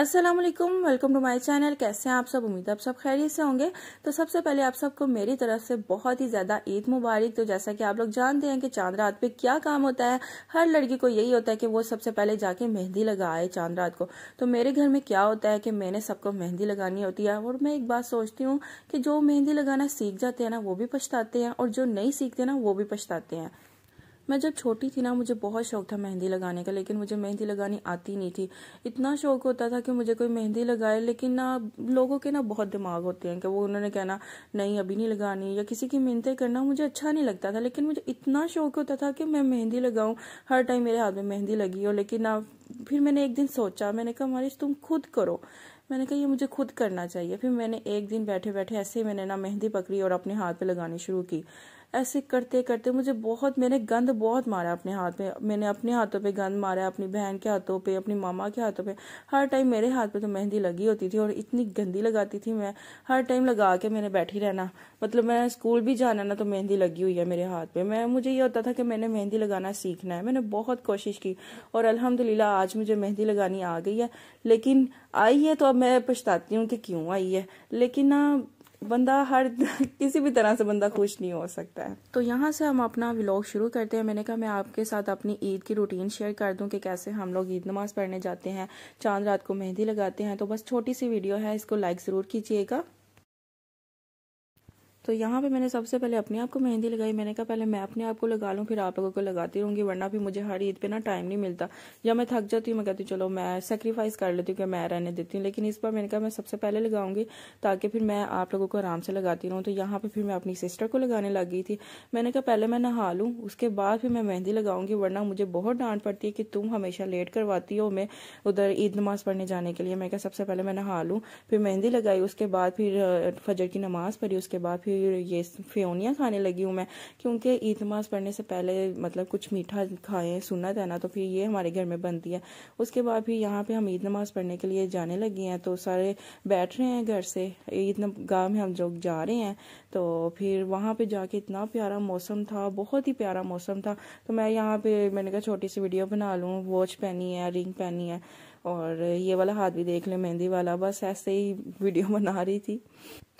अस्सलाम वालेकुम welcome to my channel कैसे हैं आप सब उम्मीद आप सब खैरियत से होंगे तो सबसे पहले आप सबको मेरी तरफ से बहुत ही ज़्यादा ईद मुबारक तो जैसा कि आप लोग जानते हैं कि चांद रात पे क्या काम होता है हर लड़की को यही होता है कि वो सबसे पहले जाके मेहंदी लगाए चांद रात को तो मेरे घर में क्या होता है कि मैंने सबको मेहंदी लगानी होती है और मैं एक बात सोचती हूँ कि जो मेहंदी लगाना सीख जाते हैं ना वो भी पछताते हैं और जो नहीं सीखते ना वो भी पछताते हैं मैं जब छोटी थी ना मुझे बहुत शौक था मेहंदी लगाने का लेकिन मुझे मेहंदी लगानी आती नहीं थी इतना शौक होता था कि मुझे कोई मेहंदी लगाए लेकिन ना लोगों के ना बहुत दिमाग होते हैं कि वो उन्होंने कहना नहीं अभी नहीं लगानी या किसी की मेहनतें करना मुझे अच्छा नहीं लगता था लेकिन मुझे इतना शौक होता था कि मैं मेहंदी लगाऊं हर टाइम मेरे हाथ में मेहंदी लगी हो लेकिन ना फिर मैंने एक दिन सोचा मैंने कहा मारिश तुम खुद करो मैंने कहा ये मुझे खुद करना चाहिए फिर मैंने एक दिन बैठे बैठे ऐसे ही मैंने ना मेहंदी पकड़ी और अपने हाथ पे लगानी शुरू की ऐसे करते करते मुझे बहुत मैंने गंद बहुत मारा अपने हाथ में मैंने अपने हाथों पे गंद मारा अपनी बहन के हाथों पे अपनी मामा के हाथों पे हर टाइम मेरे हाथ पे तो मेहंदी लगी होती थी और इतनी गंदी लगाती थी मैं हर टाइम लगा के मैंने बैठी रहना मतलब मैं स्कूल भी जाना ना तो मेहंदी लगी हुई है मेरे हाथ पे मैं मुझे ये होता था कि मैंने मेहंदी लगाना सीखना है मैंने बहुत कोशिश की और अल्हम्दुलिल्लाह आज मुझे मेहंदी लगानी आ गई है लेकिन आई है तो अब मैं पछताती हूँ कि क्यों आई है लेकिन ना बंदा हर किसी भी तरह से बंदा खुश नहीं हो सकता है तो यहाँ से हम अपना व्लॉग शुरू करते हैं मैंने कहा मैं आपके साथ अपनी ईद की रूटीन शेयर कर दूँ कि कैसे हम लोग ईद नमाज़ पढ़ने जाते हैं चांद रात को मेहंदी लगाते हैं तो बस छोटी सी वीडियो है इसको लाइक ज़रूर कीजिएगा तो यहाँ पे मैंने सबसे पहले अपने आप को मेहंदी लगाई मैंने कहा पहले मैं अपने आप को लगा लूँ फिर आप लोगों को लगाती रहूँगी वरना भी मुझे हर ईद पे ना टाइम नहीं मिलता या मैं थक जाती हूँ मैं कहती हूँ चलो मैं सेक्रीफाइस कर लेती हूँ कि मैं रहने देती हूँ लेकिन इस बार मैंने कहा मैं सबसे पहले लगाऊंगी ताकि फिर मैं आप लोगों को आराम से लगाती रहूँ तो यहाँ पर फिर मैं अपनी सिस्टर को लगाने लग गई थी मैंने कहा पहले मैं नहा लूँ उसके बाद फिर मैं मेहंदी लगाऊंगी वरना मुझे बहुत डांट पड़ती है कि तुम हमेशा लेट करवाती हो मैं उधर ईद नमाज़ पढ़ने जाने के लिए मैं कहा सबसे पहले मैं नहा लूँ फिर मेहंदी लगाई उसके बाद फिर फजर की नमाज़ पढ़ी उसके बाद फिर फिर ये फ्योनियाँ खाने लगी हूँ मैं क्योंकि ईद नमाज़ पढ़ने से पहले मतलब कुछ मीठा खाएं सुनत है ना तो फिर ये हमारे घर में बनती है उसके बाद फिर यहाँ पे हम ईद नमाज़ पढ़ने के लिए जाने लगे हैं तो सारे बैठ रहे हैं घर से ईद गाँव में हम लोग जा रहे हैं तो फिर वहाँ पर जाके इतना प्यारा मौसम था बहुत ही प्यारा मौसम था तो मैं यहाँ पर मैंने कहा छोटी सी वीडियो बना लूँ वॉच पहनी है रिंग पहनी है और ये वाला हाथ भी देख लें मेहंदी वाला बस ऐसे ही वीडियो बना रही थी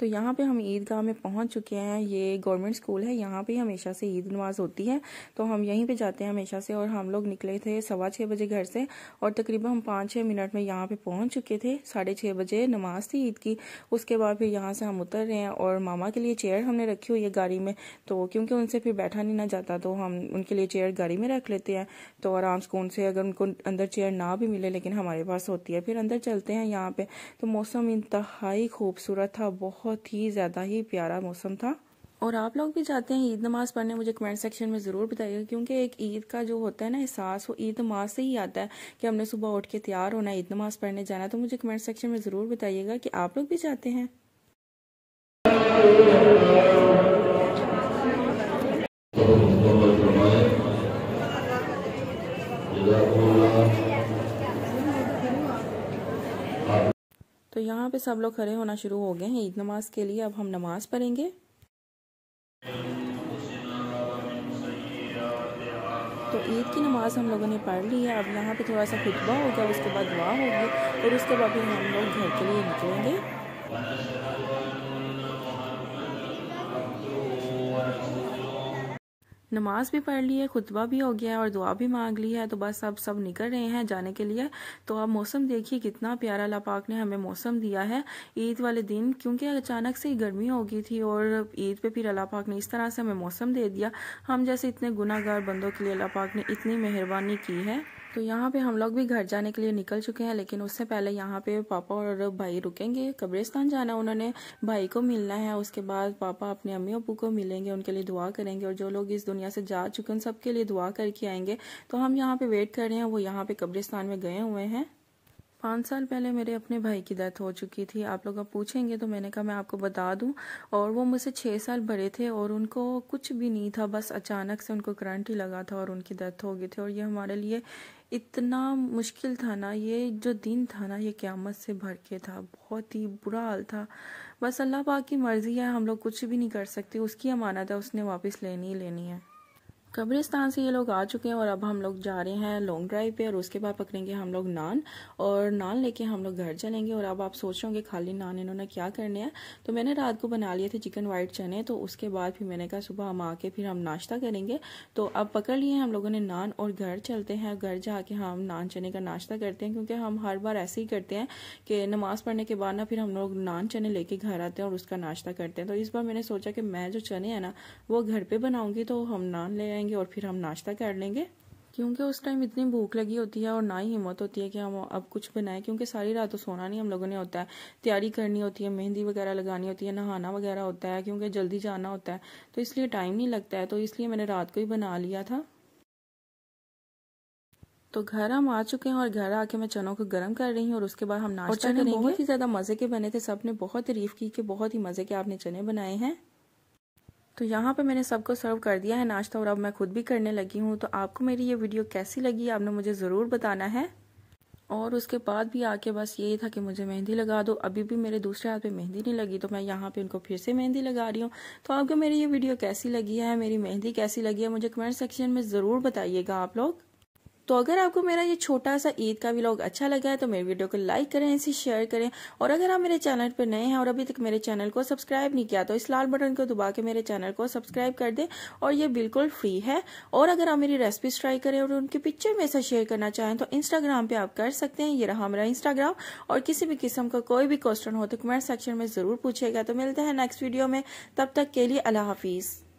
तो यहाँ पे हम ईदगाह में पहुँच चुके हैं ये गवर्नमेंट स्कूल है यहाँ पे हमेशा से ईद नमाज होती है तो हम यहीं पे जाते हैं हमेशा से और हम लोग निकले थे सवा छः बजे घर से और तकरीबन हम पाँच छः मिनट में यहाँ पे पहुँच चुके थे साढ़े छः बजे नमाज थी ईद की उसके बाद फिर यहाँ से हम उतर रहे हैं और मामा के लिए चेयर हमने रखी हुई है गाड़ी में तो क्योंकि उनसे फिर बैठा नहीं ना जाता तो हम उनके लिए चेयर गाड़ी में रख लेते हैं तो आराम सुकून से अगर उनको अंदर चेयर ना भी मिले लेकिन हमारे पास होती है फिर अंदर चलते हैं यहाँ पे तो मौसम इंतहाई खूबसूरत था बहुत बहुत ही ज़्यादा ही प्यारा मौसम था और आप लोग भी जाते हैं ईद नमाज़ पढ़ने मुझे कमेंट सेक्शन में ज़रूर बताइएगा क्योंकि एक ईद का जो होता है ना एहसास वो ईद नमाज से ही आता है कि हमने सुबह उठ के तैयार होना ईद नमाज पढ़ने जाना तो मुझे कमेंट सेक्शन में ज़रूर बताइएगा कि आप लोग भी जाते हैं यहाँ पे सब लोग खड़े होना शुरू हो गए हैं ईद नमाज के लिए अब हम नमाज पढ़ेंगे तो ईद की नमाज़ हम लोगों ने पढ़ ली है अब यहाँ पे थोड़ा सा खुतबा होगा उसके बाद दुआ होगी और उसके बाद फिर हम लोग घर के लिए निकलेंगे नमाज भी पढ़ ली है खुतबा भी हो गया है और दुआ भी मांग ली है तो बस अब सब निकल रहे हैं जाने के लिए तो अब मौसम देखिए कितना प्यारा अल्लाह पाक ने हमें मौसम दिया है ईद वाले दिन क्योंकि अचानक से गर्मी हो गई थी और ईद पे फिर अल्लाह पाक ने इस तरह से हमें मौसम दे दिया हम जैसे इतने गुनागार बंदों के लिए अल्लाह पाक ने इतनी मेहरबानी की है तो यहाँ पे हम लोग भी घर जाने के लिए निकल चुके हैं लेकिन उससे पहले यहाँ पे पापा और भाई रुकेंगे कब्रिस्तान जाना उन्होंने भाई को मिलना है उसके बाद पापा अपने अम्मी अबू को मिलेंगे उनके लिए दुआ करेंगे और जो लोग इस दुनिया से जा चुके हैं उन सबके लिए दुआ करके आएंगे तो हम यहाँ पे वेट कर रहे हैं वो यहाँ पे कब्रिस्तान में गए हुए हैं पाँच साल पहले मेरे अपने भाई की डेथ हो चुकी थी आप लोग अब पूछेंगे तो मैंने कहा मैं आपको बता दूं और वो मुझसे छः साल बड़े थे और उनको कुछ भी नहीं था बस अचानक से उनको करंट ही लगा था और उनकी डेथ हो गई थी और ये हमारे लिए इतना मुश्किल था ना ये जो दिन था ना ये क़्यामत से भर के था बहुत ही बुरा हाल था बस अल्लाह पाक की मर्ज़ी है हम लोग कुछ भी नहीं कर सकते उसकी अमानत है उसने वापस लेनी ही लेनी है कब्रिस्तान से ये लोग आ चुके हैं और अब हम लोग जा रहे हैं लॉन्ग ड्राइव पे और उसके बाद पकड़ेंगे हम लोग नान और नान लेके हम लोग घर चलेंगे और अब आप सोच रहे होंगे खाली नान इन्होंने क्या करने हैं तो मैंने रात को बना लिए थे चिकन वाइट चने तो उसके बाद फिर मैंने कहा सुबह हम आके फिर हम नाश्ता करेंगे तो अब पकड़ लिए हम लोगों ने नान और घर चलते हैं घर जाके हम नान चने का नाश्ता करते हैं क्योंकि हम हर बार ऐसे ही करते हैं कि नमाज़ पढ़ने के बाद ना फिर हम लोग नान चने लेके घर आते हैं और उसका नाश्ता करते हैं तो इस बार मैंने सोचा कि मैं जो चने हैं ना वो घर पर बनाऊँगी तो हम नान ले आएंगे जाएंगे और फिर हम नाश्ता कर लेंगे क्योंकि उस टाइम इतनी भूख लगी होती है और ना ही हिम्मत होती है कि हम अब कुछ बनाएं क्योंकि सारी रात तो सोना नहीं हम लोगों ने होता है तैयारी करनी होती है मेहंदी वगैरह लगानी होती है नहाना वगैरह होता है क्योंकि जल्दी जाना होता है तो इसलिए टाइम नहीं लगता है तो इसलिए मैंने रात को ही बना लिया था तो घर हम आ चुके हैं और घर आके मैं चनों को गर्म कर रही हूँ और उसके बाद हम नाश्ता करेंगे बहुत ही ज्यादा मजे के बने थे सबने बहुत तारीफ की कि बहुत ही मजे के आपने चने बनाए हैं तो यहाँ पे मैंने सबको सर्व कर दिया है नाश्ता और अब मैं खुद भी करने लगी हूँ तो आपको मेरी ये वीडियो कैसी लगी आपने मुझे ज़रूर बताना है और उसके बाद भी आके बस यही था कि मुझे मेहंदी लगा दो अभी भी मेरे दूसरे हाथ पे मेहंदी नहीं लगी तो मैं यहाँ पे उनको फिर से मेहंदी लगा रही हूँ तो आपको मेरी ये वीडियो कैसी लगी है मेरी मेहंदी कैसी लगी है मुझे कमेंट सेक्शन में ज़रूर बताइएगा आप लोग तो अगर आपको मेरा ये छोटा सा ईद का व्लॉग अच्छा लगा है तो मेरे वीडियो को लाइक करें इसे शेयर करें और अगर आप मेरे चैनल पर नए हैं और अभी तक मेरे चैनल को सब्सक्राइब नहीं किया तो इस लाल बटन को दबा के मेरे चैनल को सब्सक्राइब कर दें और ये बिल्कुल फ्री है और अगर आप मेरी रेसिपीज ट्राई करें और उनकी पिक्चर मेरे साथ शेयर करना चाहें तो इंस्टाग्राम पर आप कर सकते हैं ये रहा मेरा इंस्टाग्राम और किसी भी किस्म का कोई भी क्वेश्चन हो तो कमेंट सेक्शन में ज़रूर पूछेगा तो मिलते हैं नेक्स्ट वीडियो में तब तक के लिए अल्लाह हाफिज़